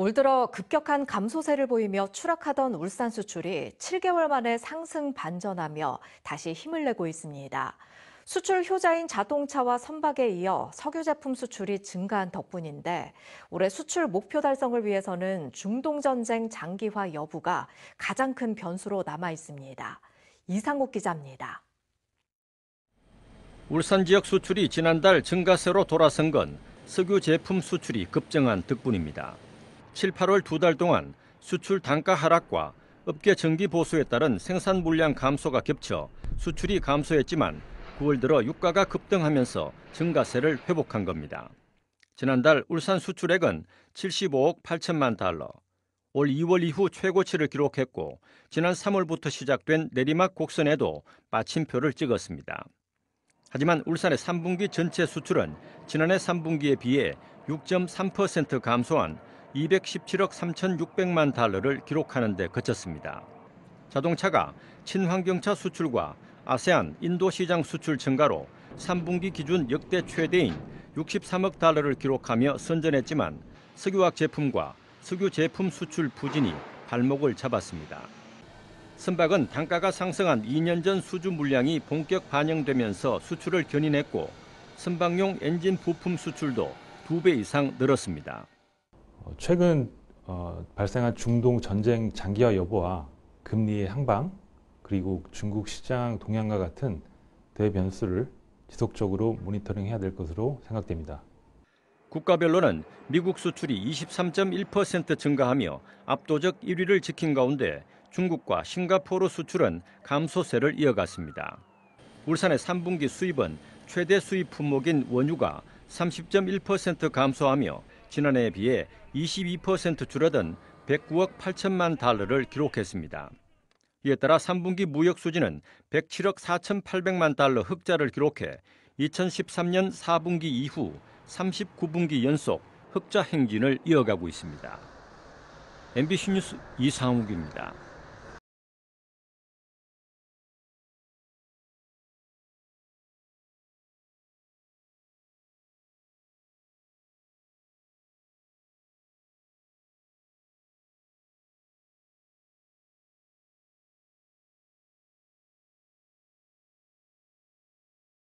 올 들어 급격한 감소세를 보이며 추락하던 울산 수출이 7개월 만에 상승 반전하며 다시 힘을 내고 있습니다. 수출 효자인 자동차와 선박에 이어 석유 제품 수출이 증가한 덕분인데 올해 수출 목표 달성을 위해서는 중동 전쟁 장기화 여부가 가장 큰 변수로 남아 있습니다. 이상국 기자입니다. 울산 지역 수출이 지난달 증가세로 돌아선 건 석유 제품 수출이 급증한 덕분입니다. 7, 8월 두 달 동안 수출 단가 하락과 업계 정기 보수에 따른 생산 물량 감소가 겹쳐 수출이 감소했지만 9월 들어 유가가 급등하면서 증가세를 회복한 겁니다. 지난달 울산 수출액은 75억 8천만 달러, 올 2월 이후 최고치를 기록했고 지난 3월부터 시작된 내리막 곡선에도 마침표를 찍었습니다. 하지만 울산의 3분기 전체 수출은 지난해 3분기에 비해 6.3% 감소한 217억 3,600만 달러를 기록하는 데 그쳤습니다. 자동차가 친환경차 수출과 아세안 인도 시장 수출 증가로 3분기 기준 역대 최대인 63억 달러를 기록하며 선전했지만 석유화학 제품과 석유 제품 수출 부진이 발목을 잡았습니다. 선박은 단가가 상승한 2년 전 수주 물량이 본격 반영되면서 수출을 견인했고 선박용 엔진 부품 수출도 2배 이상 늘었습니다. 어, 최근 어, 발생한 중동 전쟁 장기화 여부와 금리의 향방 그리고 중국 시장 동향과 같은 대변수를 지속적으로 모니터링해야 될 것으로 생각됩니다. 국가별로는 미국 수출이 23.1% 증가하며 압도적 1위를 지킨 가운데 중국과 싱가포르 수출은 감소세를 이어갔습니다. 울산의 3분기 수입은 최대 수입 품목인 원유가 30.1% 감소하며 지난해에 비해 22% 줄어든 109억 8천만 달러를 기록했습니다. 이에 따라 3분기 무역 수지는 107억 4,800만 달러 흑자를 기록해 2013년 4분기 이후 39분기 연속 흑자 행진을 이어가고 있습니다. MBC 뉴스 이상욱입니다.